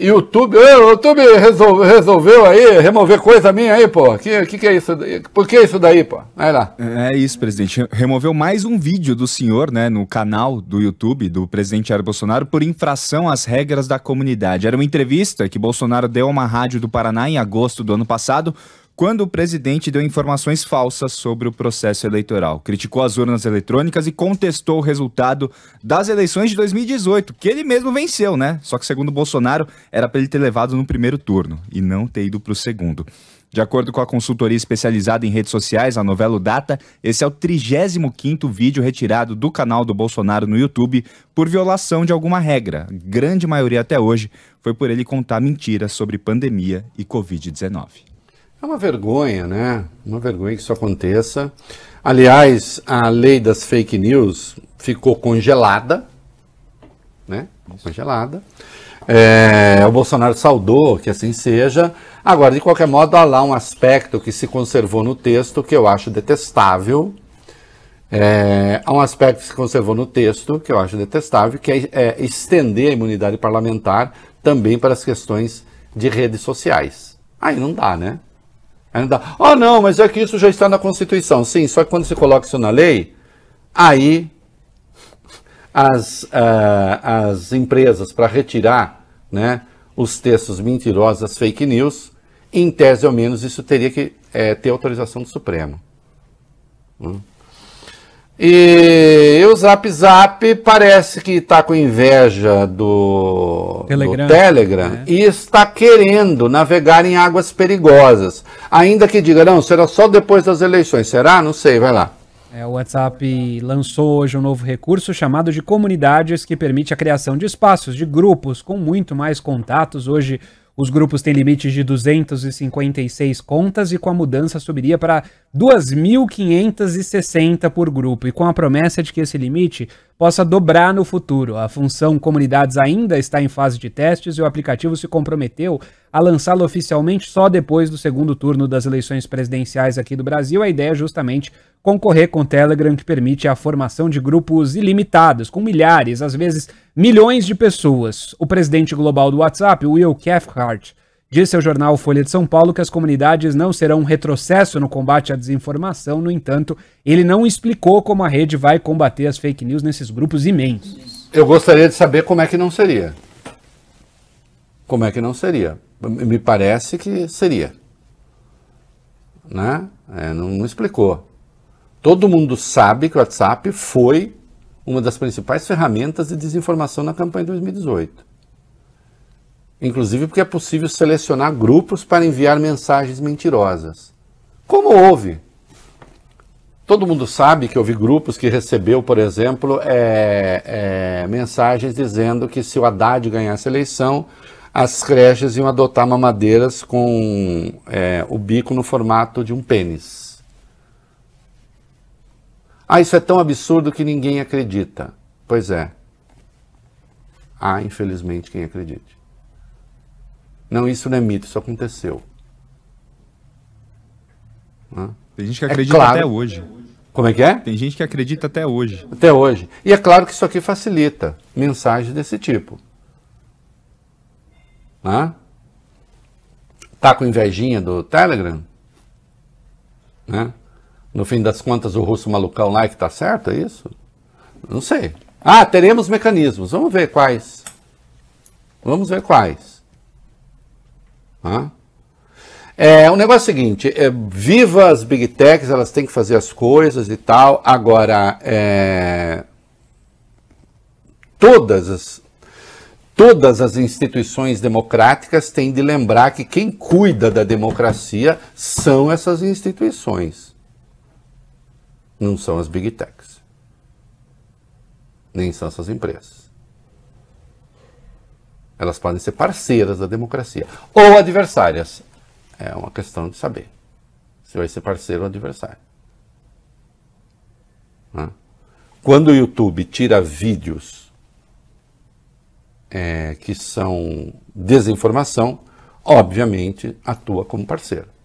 YouTube, o YouTube resolveu, resolveu aí remover coisa minha aí, pô. Que, que, que é isso? Por que isso daí, pô? Vai lá. É, é isso, presidente. Removeu mais um vídeo do senhor, né, no canal do YouTube do presidente Jair Bolsonaro por infração às regras da comunidade. Era uma entrevista que Bolsonaro deu a uma rádio do Paraná em agosto do ano passado quando o presidente deu informações falsas sobre o processo eleitoral, criticou as urnas eletrônicas e contestou o resultado das eleições de 2018, que ele mesmo venceu, né? Só que, segundo Bolsonaro, era para ele ter levado no primeiro turno e não ter ido para o segundo. De acordo com a consultoria especializada em redes sociais, a Novelo Data, esse é o 35º vídeo retirado do canal do Bolsonaro no YouTube por violação de alguma regra. Grande maioria até hoje foi por ele contar mentiras sobre pandemia e Covid-19. É uma vergonha, né? Uma vergonha que isso aconteça. Aliás, a lei das fake news ficou congelada, né? Congelada. É, o Bolsonaro saudou que assim seja. Agora, de qualquer modo, há lá um aspecto que se conservou no texto que eu acho detestável. É, há um aspecto que se conservou no texto que eu acho detestável, que é, é estender a imunidade parlamentar também para as questões de redes sociais. Aí não dá, né? Ainda, oh não, mas é que isso já está na Constituição. Sim, só que quando se coloca isso na lei, aí as, uh, as empresas para retirar né, os textos mentirosos, as fake news, em tese ao menos isso teria que é, ter autorização do Supremo. Hum. E o Zap Zap parece que está com inveja do Telegram, do Telegram né? e está querendo navegar em águas perigosas. Ainda que diga, não, será só depois das eleições. Será? Não sei, vai lá. É, o WhatsApp lançou hoje um novo recurso chamado de comunidades que permite a criação de espaços, de grupos com muito mais contatos. Hoje os grupos têm limites de 256 contas e com a mudança subiria para 2.560 por grupo e com a promessa de que esse limite possa dobrar no futuro. A função Comunidades ainda está em fase de testes e o aplicativo se comprometeu a lançá-lo oficialmente só depois do segundo turno das eleições presidenciais aqui do Brasil. A ideia é justamente concorrer com o Telegram, que permite a formação de grupos ilimitados, com milhares, às vezes milhões de pessoas. O presidente global do WhatsApp, Will Cathcart, disse ao jornal Folha de São Paulo que as comunidades não serão um retrocesso no combate à desinformação, no entanto, ele não explicou como a rede vai combater as fake news nesses grupos imensos. Eu gostaria de saber como é que não seria. Como é que não seria? Me parece que seria. Né? É, não, não explicou. Todo mundo sabe que o WhatsApp foi uma das principais ferramentas de desinformação na campanha de 2018. Inclusive porque é possível selecionar grupos para enviar mensagens mentirosas. Como houve? Todo mundo sabe que houve grupos que recebeu, por exemplo, é, é, mensagens dizendo que se o Haddad ganhasse a eleição, as creches iam adotar mamadeiras com é, o bico no formato de um pênis. Ah, isso é tão absurdo que ninguém acredita. Pois é. Há, ah, infelizmente, quem acredite. Não, isso não é mito, isso aconteceu. Hã? Tem gente que é acredita é claro... até hoje. Como é que é? Tem gente que acredita até hoje. Até hoje. E é claro que isso aqui facilita mensagens desse tipo. Né? Tá com invejinha do Telegram? Né? No fim das contas, o russo malucão lá é que está certo, é isso? Não sei. Ah, teremos mecanismos. Vamos ver quais. Vamos ver quais. Ah. É, o negócio é o seguinte: é, viva as big techs, elas têm que fazer as coisas e tal. Agora, é, todas as. Todas as instituições democráticas têm de lembrar que quem cuida da democracia são essas instituições não são as big techs, nem são essas empresas. Elas podem ser parceiras da democracia ou adversárias. É uma questão de saber se vai ser parceiro ou adversário. Né? Quando o YouTube tira vídeos é, que são desinformação, obviamente atua como parceiro.